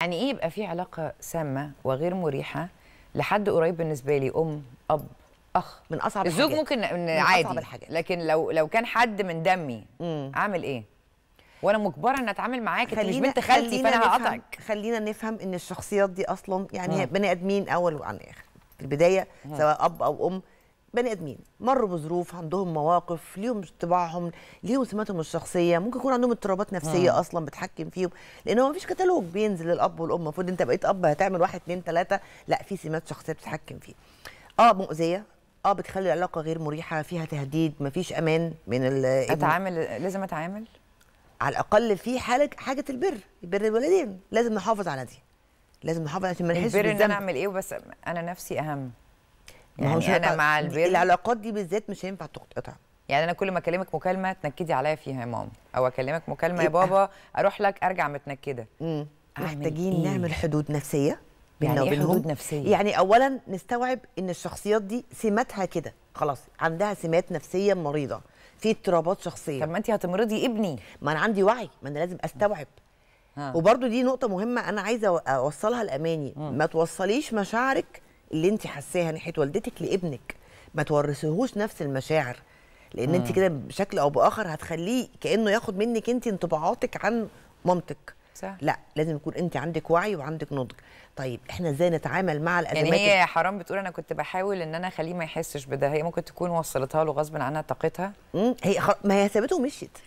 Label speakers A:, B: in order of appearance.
A: يعني ايه يبقى في علاقه سامه وغير مريحه لحد قريب بالنسبه لي ام اب اخ من اصعب الحاجات الزوج ممكن من عادي أصعب الحاجات. لكن لو لو كان حد من دمي مم. ايه وانا مجبره ان اتعامل معاك انت مش بنت خالتي فانا هقطعك خلينا
B: نفهم ان الشخصيات دي اصلا يعني بني ادمين اول وعن اخر في البدايه مم. سواء اب او ام بني ادمين مروا بظروف عندهم مواقف ليهم طباعهم ليهم سماتهم الشخصيه ممكن يكون عندهم اضطرابات نفسيه مم. اصلا بتحكم فيهم لان هو مفيش كتالوج بينزل للاب والام المفروض انت بقيت اب هتعمل واحد اثنين ثلاثه لا في سمات شخصيه بتتحكم فيه اه مؤذيه اه بتخلي العلاقه غير مريحه فيها تهديد مفيش امان من اتعامل لازم اتعامل على الاقل في حاجه حاجه البر البر الوالدين لازم نحافظ على دي لازم نحافظ عشان ما نحسش البر ان انا اعمل
A: ايه وبس انا نفسي اهم
B: يعني انا مع البر
A: العلاقات دي بالذات مش هينفع تقطع يعني انا كل ما اكلمك مكالمه تنكدي عليا فيها يا ماما او اكلمك مكالمه يا بابا اروح لك ارجع متنكده محتاجين
B: إيه؟ نعمل حدود نفسيه بيننا يعني إيه وبينهم حدود نفسيه يعني
A: اولا نستوعب
B: ان الشخصيات دي سماتها كده خلاص عندها سمات نفسيه مريضه في اضطرابات شخصيه طب ما انت هتمرضي ابني ما انا عندي وعي ما انا لازم استوعب وبرده دي نقطه مهمه انا عايزه اوصلها لاماني ما توصليش مشاعرك اللي انت حاساها ناحيه والدتك لابنك ما تورثيهوش نفس المشاعر لان انت كده بشكل او باخر هتخليه كانه ياخد منك انت انطباعاتك عن مامتك صح. لا لازم يكون انت عندك وعي وعندك نضج طيب احنا ازاي نتعامل مع يعني الازمات يعني هي
A: حرام بتقول انا كنت بحاول ان انا اخليه ما يحسش بده هي ممكن تكون وصلتها له غصب عنها طاقتها
B: هي خ... ما هي سابته ومشيت